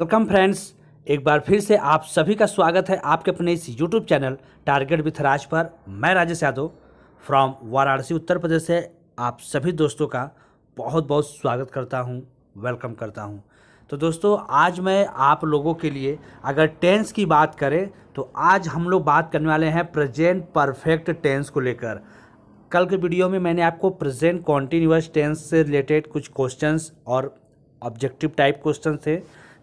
welcome तो friends एक बार फिर से आप सभी का स्वागत है आपके अपने इस YouTube channel target with Raj पर मैं राजेश यादव फ्रॉम वाराणसी उत्तर प्रदेश से आप सभी दोस्तों का बहुत बहुत स्वागत करता हूं वेलकम करता हूं तो दोस्तों आज मैं आप लोगों के लिए अगर टेंस की बात करें तो आज हम लोग बात करने वाले हैं प्रजेंट परफेक्ट टेंस को लेकर कल के वीडियो में मैंने आपको प्रजेंट कॉन्टीन्यूस टेंस से रिलेटेड कुछ क्वेश्चन और ऑब्जेक्टिव टाइप क्वेश्चन थे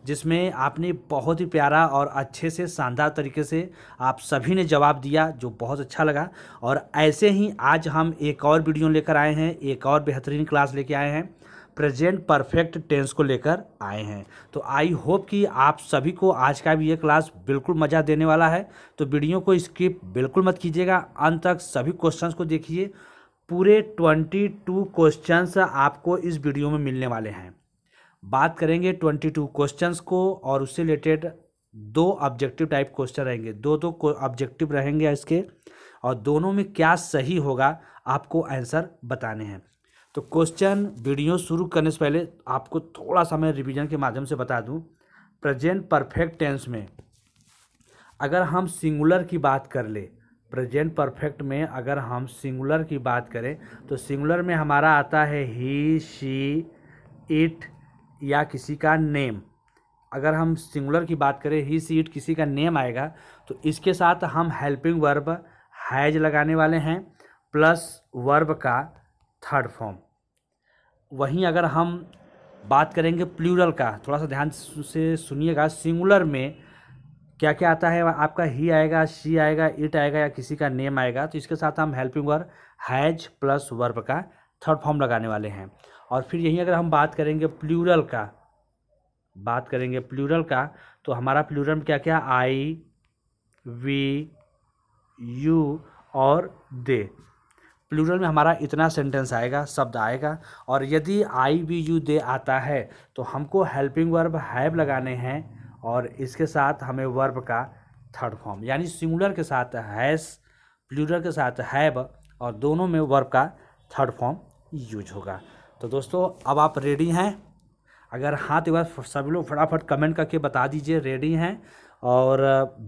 जिसमें आपने बहुत ही प्यारा और अच्छे से शानदार तरीके से आप सभी ने जवाब दिया जो बहुत अच्छा लगा और ऐसे ही आज हम एक और वीडियो लेकर आए हैं एक और बेहतरीन क्लास लेकर आए हैं प्रेजेंट परफेक्ट टेंस को लेकर आए हैं तो आई होप कि आप सभी को आज का भी ये क्लास बिल्कुल मज़ा देने वाला है तो वीडियो को स्किप बिल्कुल मत कीजिएगा अंत तक सभी क्वेश्चंस को देखिए पूरे ट्वेंटी टू क्वेश्चंस आपको इस वीडियो में मिलने वाले हैं बात करेंगे ट्वेंटी टू क्वेश्चन को और उससे रिलेटेड दो ऑब्जेक्टिव टाइप क्वेश्चन रहेंगे दो दो तो ऑब्जेक्टिव रहेंगे इसके और दोनों में क्या सही होगा आपको आंसर बताने हैं तो क्वेश्चन वीडियो शुरू करने से पहले आपको थोड़ा सा मैं रिविजन के माध्यम से बता दूँ प्रजेंट परफेक्ट टेंस में अगर हम सिंगुलर की बात कर ले प्रेजेंट परफेक्ट में अगर हम सिंगुलर की बात करें तो सिंगुलर में हमारा आता है ही शी इट या किसी का नेम अगर हम सिंगुलर की बात करें ही सीट किसी का नेम आएगा तो इसके साथ हम हेल्पिंग वर्ब हैज लगाने वाले हैं प्लस वर्ब का थर्ड फॉर्म वहीं अगर हम बात करेंगे प्लूरल का थोड़ा सा ध्यान से सुनिएगा सिंगुलर में क्या क्या आता है आपका ही आएगा शी आएगा इट आएगा या किसी का नेम आएगा तो इसके साथ हम helping verb has plus verb का थर्ड फॉर्म लगाने वाले हैं और फिर यहीं अगर हम बात करेंगे प्लूरल का बात करेंगे प्लूरल का तो हमारा प्लूरल क्या क्या आई वी यू और दे प्लूरल में हमारा इतना सेंटेंस आएगा शब्द आएगा और यदि आई वी यू दे आता है तो हमको हेल्पिंग वर्ब हैव लगाने हैं और इसके साथ हमें वर्ब का थर्ड फॉर्म यानी सिंगुलर के साथ हैस प्लूरल के साथ हैव और दोनों में वर्ब का थर्ड फॉर्म यूज होगा तो दोस्तों अब आप रेडी हैं अगर हाँ तो बार सभी लोग फटाफट कमेंट करके बता दीजिए रेडी हैं और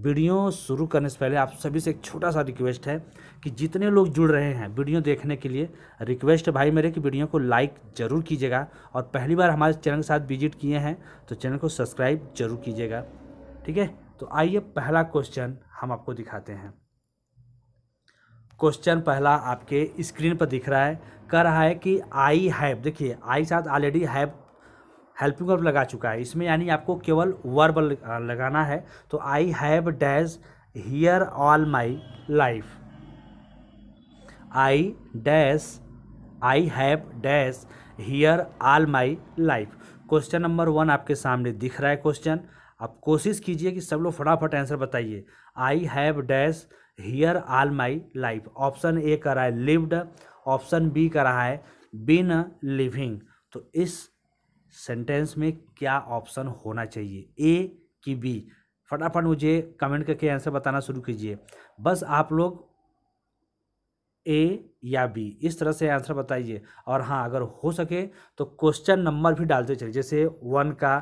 वीडियो शुरू करने से पहले आप सभी से एक छोटा सा रिक्वेस्ट है कि जितने लोग जुड़ रहे हैं वीडियो देखने के लिए रिक्वेस्ट भाई मेरे कि वीडियो को लाइक ज़रूर कीजिएगा और पहली बार हमारे चैनल के साथ विजिट किए हैं तो चैनल को सब्सक्राइब जरूर कीजिएगा ठीक है तो आइए पहला क्वेश्चन हम आपको दिखाते हैं क्वेश्चन पहला आपके स्क्रीन पर दिख रहा है कह रहा है कि आई हैव देखिए आई साथ ऑलरेडी हैव हेल्पिंग वर्ब लगा चुका है इसमें यानी आपको केवल वर्ब लगाना है तो I have dash here all my life I dash I have dash here all my life question number one आपके सामने दिख रहा है क्वेश्चन आप कोशिश कीजिए कि सब लोग फटाफट आंसर बताइए I have dash here all my life option A कर रहा है लिव्ड ऑप्शन बी कर रहा है बिन लिविंग तो इस सेंटेंस में क्या ऑप्शन होना चाहिए ए कि बी फटाफट मुझे कमेंट करके आंसर बताना शुरू कीजिए बस आप लोग ए या बी इस तरह से आंसर बताइए और हाँ अगर हो सके तो क्वेश्चन नंबर भी डालते चलिए जैसे वन का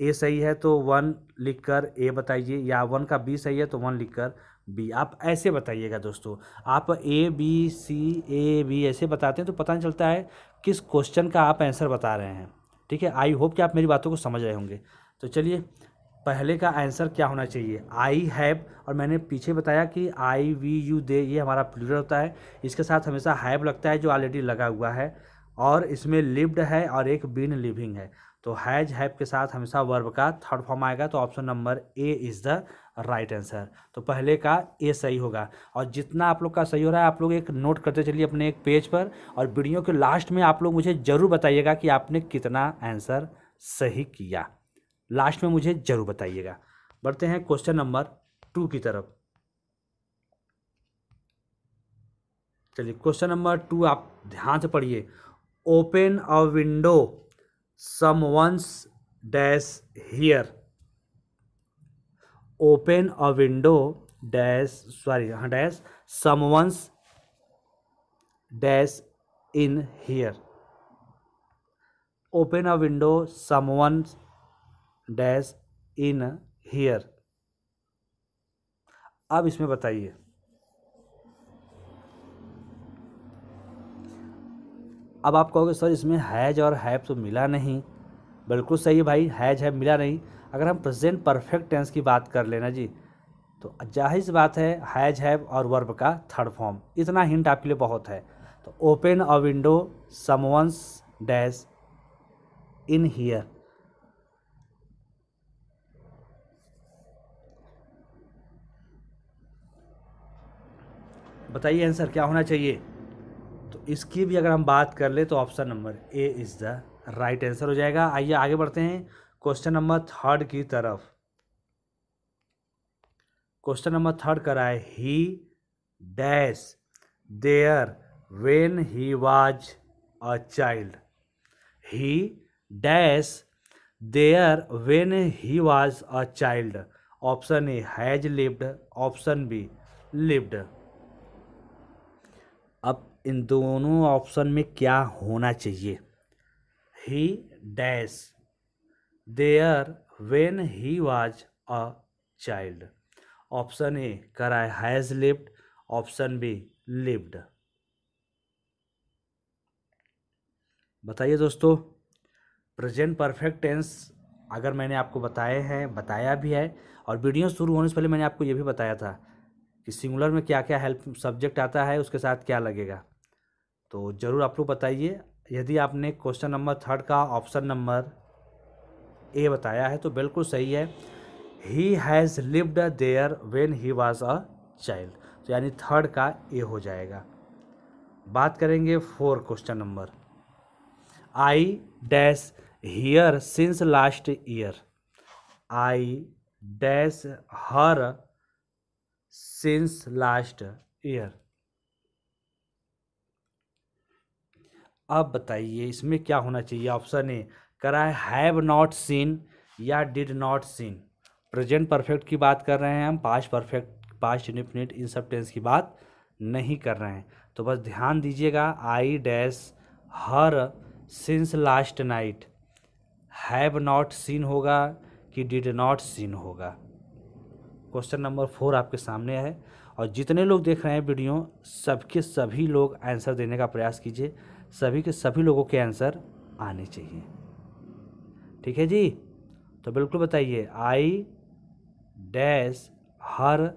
ए सही है तो वन लिखकर ए बताइए या वन का बी सही है तो वन लिखकर बी आप ऐसे बताइएगा दोस्तों आप A B C A B ऐसे बताते हैं तो पता नहीं चलता है किस क्वेश्चन का आप आंसर बता रहे हैं ठीक है आई होप कि आप मेरी बातों को समझ रहे होंगे तो चलिए पहले का आंसर क्या होना चाहिए आई हैव और मैंने पीछे बताया कि आई वी यू दे ये हमारा प्लूरल होता है इसके साथ हमेशा हैव लगता है जो ऑलरेडी लगा हुआ है और इसमें लिव्ड है और एक बीन लिविंग है तो हैज़ हैप के साथ हमेशा वर्ब का थर्ड फॉर्म आएगा तो option number A is the right answer तो पहले का ए सही होगा और जितना आप लोग का सही हो रहा है आप लोग एक नोट करते चलिए अपने एक पेज पर और वीडियो के लास्ट में आप लोग मुझे ज़रूर बताइएगा कि आपने कितना आंसर सही किया लास्ट में मुझे ज़रूर बताइएगा बढ़ते हैं क्वेश्चन नंबर टू की तरफ चलिए क्वेश्चन नंबर टू आप ध्यान से पढ़िए open a window someone's dash here open a window dash sorry हाँ dash someone's dash in here open a window someone dash in here अब इसमें बताइए अब आप कहोगे सर इसमें हैज़ और हैव तो मिला नहीं बिल्कुल सही भाई हैज़ है मिला नहीं अगर हम प्रेजेंट परफेक्ट टेंस की बात कर लेना जी तो जाहिर सी बात है हैज़ हैव और वर्ब का थर्ड फॉर्म इतना हिंट आपके लिए बहुत है तो open a window someone's dash in here बताइए आंसर क्या होना चाहिए तो इसकी भी अगर हम बात कर ले तो option number A is the right answer हो जाएगा आइए आगे बढ़ते हैं क्वेश्चन नंबर थर्ड की तरफ क्वेश्चन नंबर थर्ड कराए he dash there when he was a child he dash there when he was a child option A has lived option B lived अब इन दोनों ऑप्शन में क्या होना चाहिए he dash there when he was a child option A कराए has lived option B lived बताइए दोस्तों प्रेजेंट परफेक्ट टेंस अगर मैंने आपको बताए हैं बताया भी है और वीडियो शुरू होने से पहले मैंने आपको ये भी बताया था कि सिंगुलर में क्या क्या हेल्प सब्जेक्ट आता है उसके साथ क्या लगेगा तो ज़रूर आप लोग बताइए यदि आपने क्वेश्चन नंबर थर्ड का ऑप्शन नंबर ए बताया है तो बिल्कुल सही है he has lived there when he was a child तो यानी थर्ड का ए हो जाएगा बात करेंगे four question number I dash here since last year I dash her since last year अब बताइए इसमें क्या होना चाहिए ऑप्शन ए करा है हैव नॉट सीन या did not seen present perfect की बात कर रहे हैं हम पास्ट परफेक्ट पास्ट इनफिनिट इन सब टेंस की बात नहीं कर रहे हैं तो बस ध्यान दीजिएगा I dash her since last night have not seen होगा कि डिड नॉट सीन होगा क्वेश्चन नंबर फोर आपके सामने है और जितने लोग देख रहे हैं वीडियो सबके सभी लोग आंसर देने का प्रयास कीजिए सभी के सभी लोगों के आंसर आने चाहिए ठीक है जी तो बिल्कुल बताइए I dash her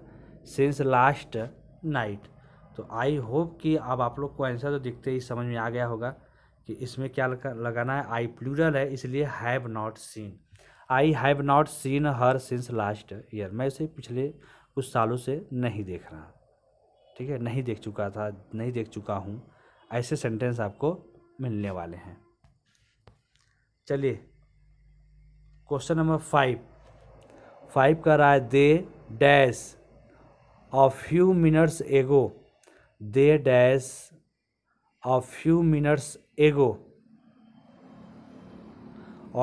since last night तो आई होप कि अब आप लोग को आंसर तो दिखते ही समझ में आ गया होगा कि इसमें क्या लगाना है आई प्लूरल है इसलिए have not seen I have not seen her since last year मैं इसे पिछले कुछ सालों से नहीं देख रहा ठीक है नहीं देख चुका था नहीं देख चुका हूँ ऐसे सेंटेंस आपको मिलने वाले हैं चलिए क्वेश्चन नंबर फाइव फाइव का रहा है they dash a few minutes ago they dash a few minutes ago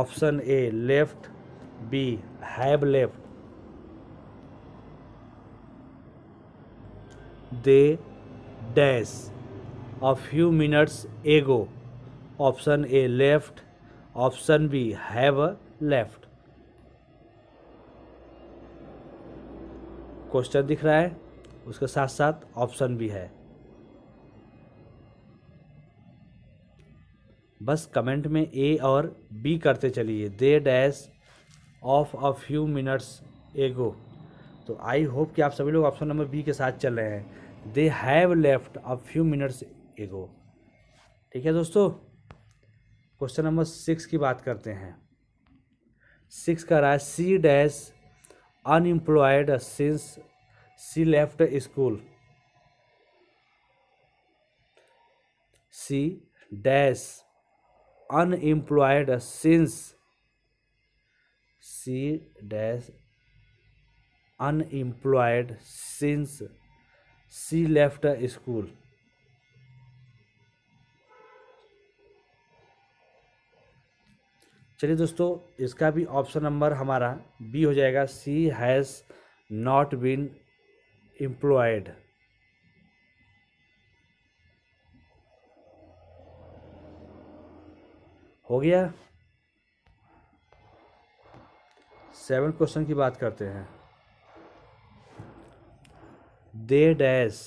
option A left B have left they dash a few minutes ago option a left option b have left question दिख रहा है उसके साथ साथ option भी है बस comment में ए और बी करते चलिए they dash of a few minutes ago तो आई होप कि आप सभी लोग ऑप्शन नंबर बी के साथ चल रहे हैं they have left a few minutes ago ठीक है दोस्तों क्वेश्चन नंबर सिक्स की बात करते हैं सिक्स का रहा है she dash unemployed since she left school she dash unemployed since she dash unemployed since she left school चलिए दोस्तों इसका भी ऑप्शन नंबर हमारा बी हो जाएगा she has not been employed हो गया सेवन क्वेश्चन की बात करते हैं they dash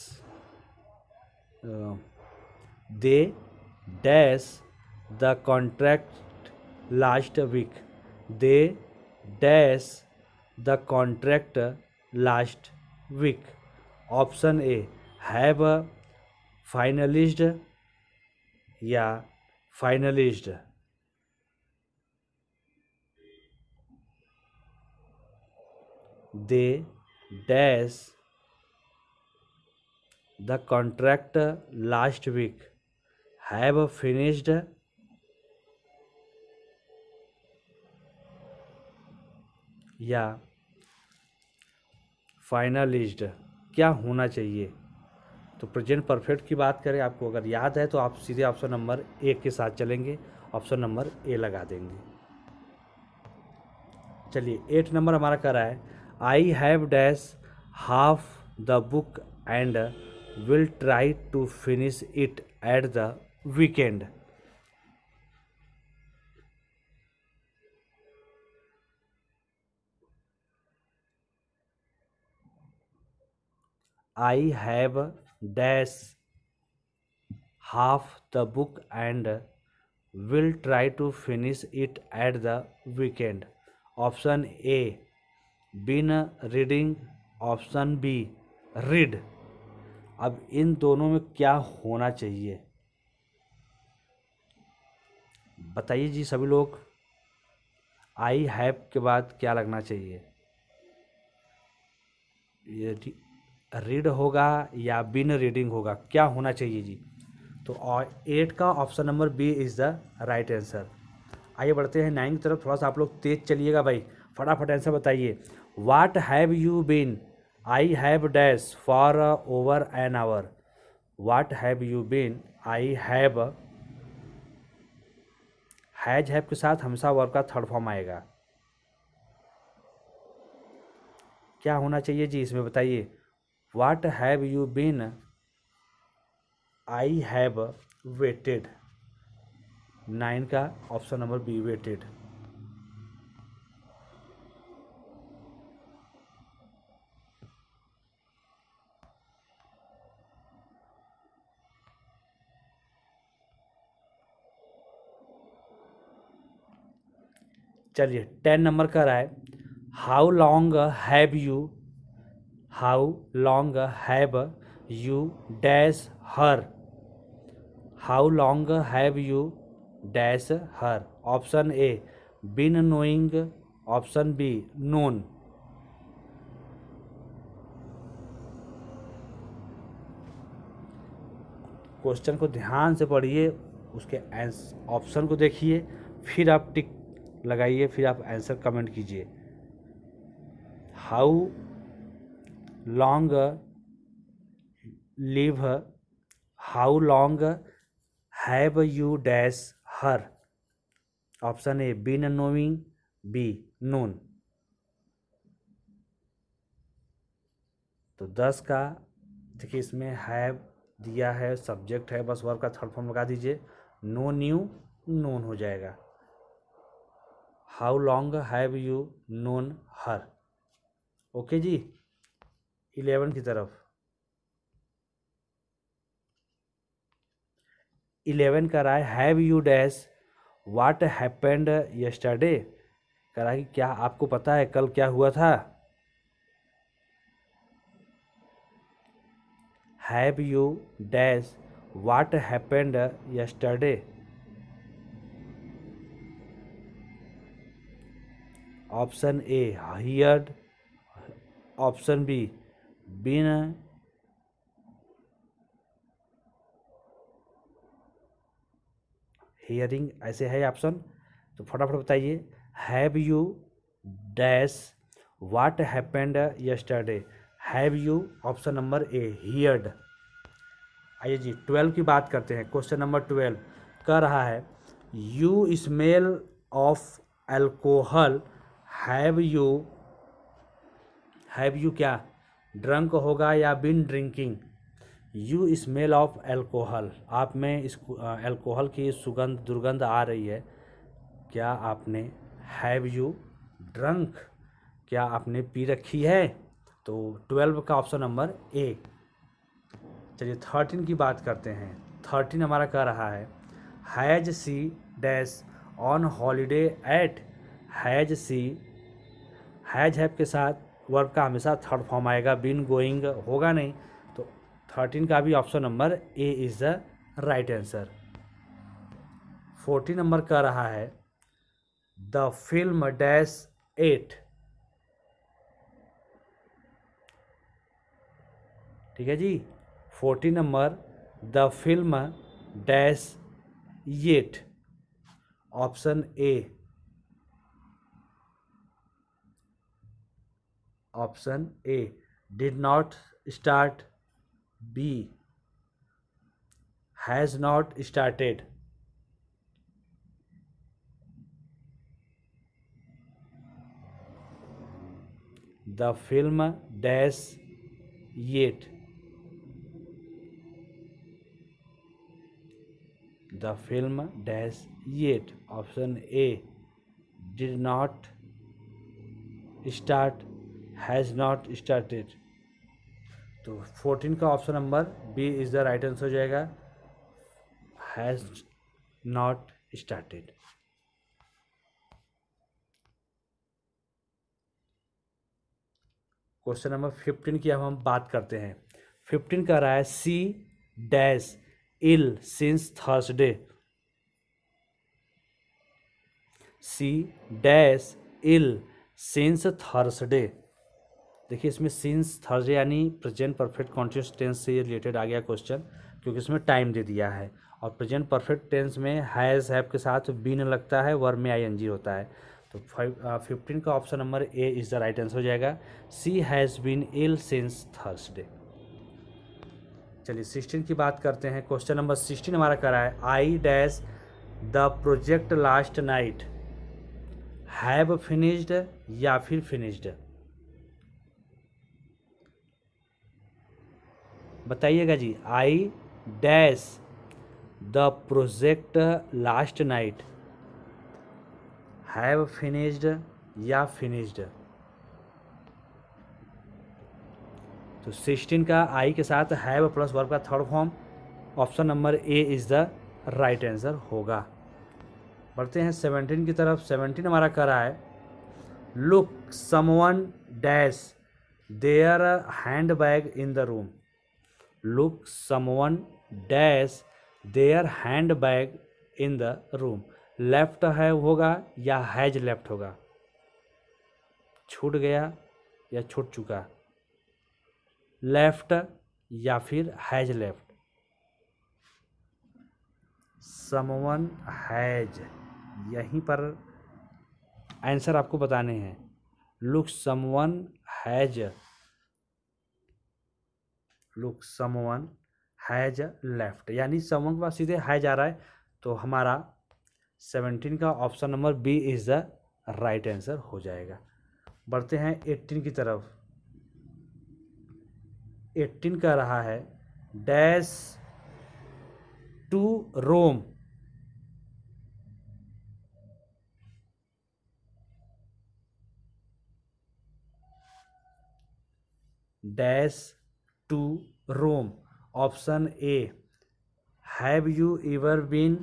they dash the contract last week they dash the contract last week option a have finalized या finalized they dash the contract last week have finished या फाइनलिस्ड क्या होना चाहिए तो प्रेजेंट परफेक्ट की बात करें आपको अगर याद है तो आप सीधे ऑप्शन नंबर ए के साथ चलेंगे ऑप्शन नंबर ए लगा देंगे चलिए एट नंबर हमारा कर रहा है I have dash half the book and will try to finish it at the weekend I have dash half the book and will try to finish it at the weekend option A been reading option B read अब इन दोनों में क्या होना चाहिए बताइए जी सभी लोग आई हैव के बाद क्या लगना चाहिए ये ठीक रीड होगा या बिन रीडिंग होगा क्या होना चाहिए जी तो एट का option number B is the right answer आइए बढ़ते हैं नाइन की तरफ थोड़ा सा आप लोग तेज चलिएगा भाई फटाफट आंसर बताइए what have you been I have dash for over an hour what have you been I have has have के साथ हमेशा वर्ग का थर्ड फॉर्म आएगा क्या होना चाहिए जी इसमें बताइए what have you been I have waited nine का ऑप्शन नंबर बी वेटेड चलिए टेन नंबर का रहा है how long have you how long have you dash her how long have you dash her option A been knowing option B known question को ध्यान से पढ़िए उसके ऑप्शन को देखिए फिर आप टिक लगाइए फिर आप आंसर कमेंट कीजिए how long live how long have you dash her option A been knowing B known तो दस का देखिए इसमें हैव दिया है सब्जेक्ट है बस वर्ब का थर्ड फॉर्म लगा दीजिए नो न्यू नोन हो जाएगा how long have you known her okay जी इलेवन की तरफ इलेवन का रहा have you dash what happened yesterday करा कि क्या आपको पता है कल क्या हुआ था have you dash what happened yesterday option A heard option B been hearing ऐसे है ऑप्शन तो फटाफट बताइए have you dash what happened yesterday have you option number A heard आइए जी ट्वेल्व की बात करते हैं क्वेश्चन नंबर ट्वेल्व कह रहा है you smell of alcohol have you have you क्या ड्रंक होगा या been drinking you smell of alcohol आप में इस एल्कोहल की सुगंध दुर्गंध आ रही है क्या आपने हैव यू ड्रंक क्या आपने पी रखी है तो ट्वेल्व का ऑप्शन नंबर ए चलिए थर्टीन की बात करते हैं थर्टीन हमारा कह रहा है has she dash on holiday at has she has have के साथ वर्ब का हमेशा थर्ड फॉर्म आएगा बिन गोइंग होगा नहीं तो थर्टीन का भी option number A is the right answer fourteen number कह रहा है द फिल्म डैश एट ठीक है जी fourteen number the film dash at option A option a did not start b has not started the film dash yet the film dash yet option a did not start has not started तो fourteen का option number B is the right answer हो जाएगा has not started question number fifteen की अब हम बात करते हैं फिफ्टीन का रहा है she dash ill since Thursday she dash ill since Thursday देखिए इसमें सिंस थर्ज यानी प्रेजेंट परफेक्ट कॉन्शियस टेंस से रिलेटेड आ गया क्वेश्चन क्योंकि इसमें टाइम दे दिया है और प्रेजेंट परफेक्ट टेंस में हैज़ हैव के साथ बीन लगता है वर्ब में आई एन जी होता है तो फाइव फिफ्टीन uh, का option number A is the right answer हो जाएगा she has been ill since Thursday चलिए सिक्सटीन की बात करते हैं क्वेश्चन नंबर सिक्सटीन हमारा करा है I dash the project last night have finished या फिर फिनिश्ड बताइएगा जी I dash the project last night have finished या फिनिश्ड तो सिक्सटीन का आई के साथ हैव प्लस वर्ब का third form option number A is the right answer होगा बढ़ते हैं सेवनटीन की तरफ सेवनटीन हमारा कर रहा है look someone dash their handbag in the room look look dash their handbag in the room left है होगा या हैज लेफ्ट होगा छूट गया या छूट चुका लेफ्ट या फिर हैज लेफ्ट समवन हैज यहीं पर आंसर आपको बताने हैं look someone has look someone has left यानी समवन के पास सीधे हैज आ रहा है तो हमारा सेवनटीन का option number B is the right answer हो जाएगा बढ़ते हैं एट्टीन की तरफ एट्टीन का रहा है dash to Rome dash to Rome option A have you ever been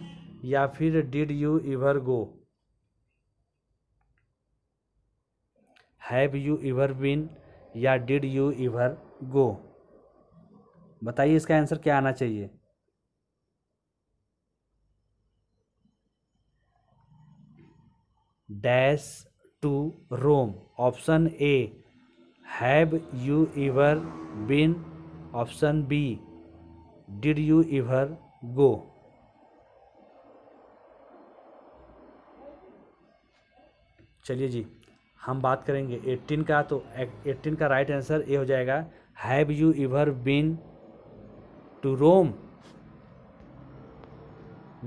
या फिर did you ever go have you ever been या डिड यू इवर गो बताइए इसका आंसर क्या आना चाहिए dash to Rome option A have you ever been option B did you ever go चलिए जी हम बात करेंगे 18 का तो 18 का राइट आंसर ये हो जाएगा have you ever been to Rome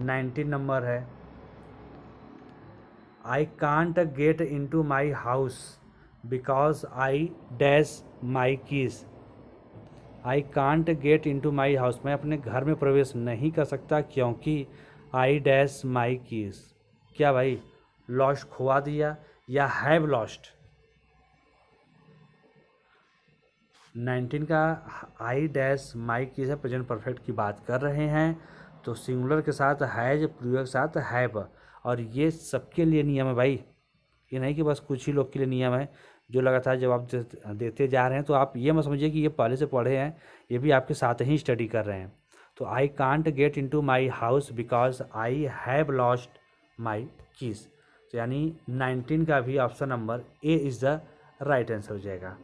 19 number है I can't get into my house because I dash my keys I can't get into my house मैं अपने घर में प्रवेश नहीं कर सकता क्योंकि आई डैश माई कीस क्या भाई लॉस्ट खोआ दिया या हैव लॉस्ट नाइनटीन का आई डैश माई कीस है प्रेजेंट परफेक्ट की बात कर रहे हैं तो सिंगुलर के साथ हैज प्रियो के साथ हैव और ये सबके लिए नियम है भाई ये नहीं कि बस कुछ ही लोग के लिए नियम है जो लगातार जब आप देते जा रहे हैं तो आप ये मत समझिए कि ये पहले से पढ़े हैं ये भी आपके साथ ही स्टडी कर रहे हैं तो I can't get into my house because I have lost my keys तो यानी नाइनटीन का भी option number A is the right answer हो जाएगा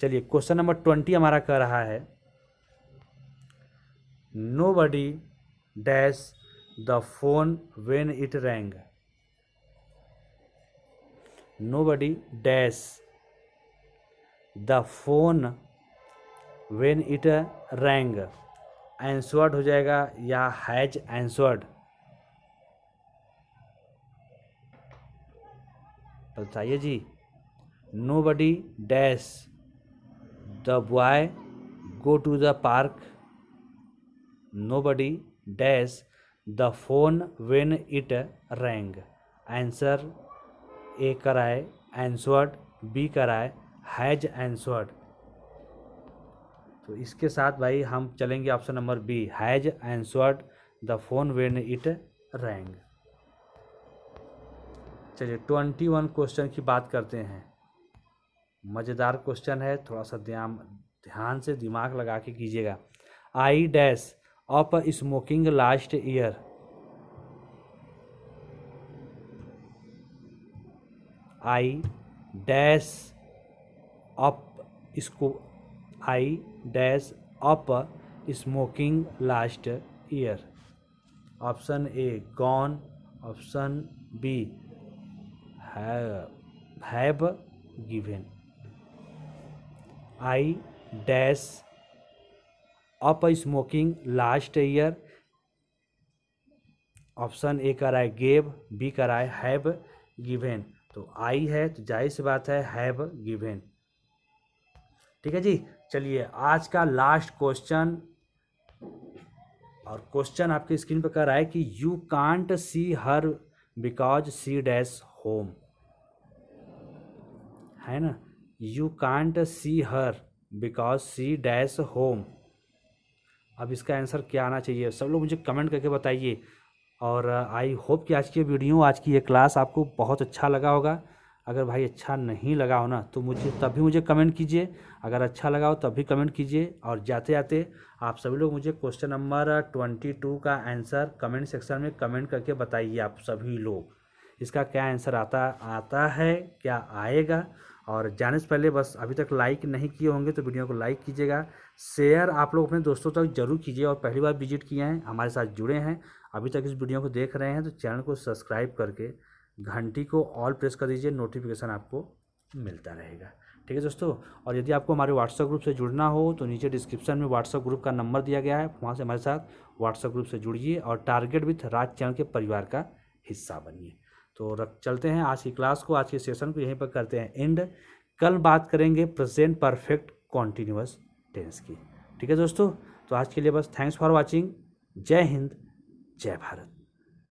चलिए क्वेश्चन नंबर ट्वेंटी हमारा कह रहा है nobody dash the phone when it rang nobody dash the phone when it rang answered हो जाएगा या हैज answered तो चाहिए जी nobody dash the boy go to the park nobody dash the phone when it rang answer A कराए answered B कराए has एंसवर्ड तो इसके साथ भाई हम चलेंगे option number B has answered the phone when it rang चलिए twenty one question की बात करते हैं मज़ेदार क्वेश्चन है थोड़ा सा ध्यान ध्यान से दिमाग लगा के कीजिएगा I dash off smoking last year I dash up इसको I dash up smoking last year option A gone option B have given I dash up smoking last year option A कराए गेव बी कराए have given तो I है तो जाहिर सी बात है हैव गिवेन ठीक है जी चलिए आज का लास्ट क्वेश्चन और क्वेश्चन आपके स्क्रीन पर कर रहा है कि you can't see her because she dash home है ना you can't see her because she dash home अब इसका आंसर क्या आना चाहिए सब लोग मुझे कमेंट करके बताइए और आई होप कि आज की वीडियो आज की ये क्लास आपको बहुत अच्छा लगा होगा अगर भाई अच्छा नहीं लगा हो ना तो मुझे तभी मुझे कमेंट कीजिए अगर अच्छा लगा हो तभी कमेंट कीजिए और जाते जाते आप सभी लोग मुझे क्वेश्चन नंबर ट्वेंटी टू का आंसर कमेंट सेक्शन में कमेंट करके बताइए आप सभी लोग इसका क्या आंसर आता आता है क्या आएगा और जाने से पहले बस अभी तक लाइक नहीं किए होंगे तो वीडियो को लाइक कीजिएगा शेयर आप लोग अपने दोस्तों तक जरूर कीजिए और पहली बार विजिट किए हैं हमारे साथ जुड़े हैं अभी तक इस वीडियो को देख रहे हैं तो चैनल को सब्सक्राइब करके घंटी को ऑल प्रेस कर दीजिए नोटिफिकेशन आपको मिलता रहेगा ठीक है दोस्तों और यदि आपको हमारे व्हाट्सएप ग्रुप से जुड़ना हो तो नीचे डिस्क्रिप्शन में व्हाट्सएप ग्रुप का नंबर दिया गया है वहाँ से हमारे साथ व्हाट्सएप ग्रुप से जुड़िए और टारगेट विथ राज चैनल के परिवार का हिस्सा बनिए तो रख चलते हैं आज की क्लास को आज के सेशन को यहीं पर करते हैं एंड कल बात करेंगे प्रेजेंट परफेक्ट कॉन्टिन्यूस टेंस की ठीक है दोस्तों तो आज के लिए बस थैंक्स फॉर वॉचिंग जय हिंद जय भारत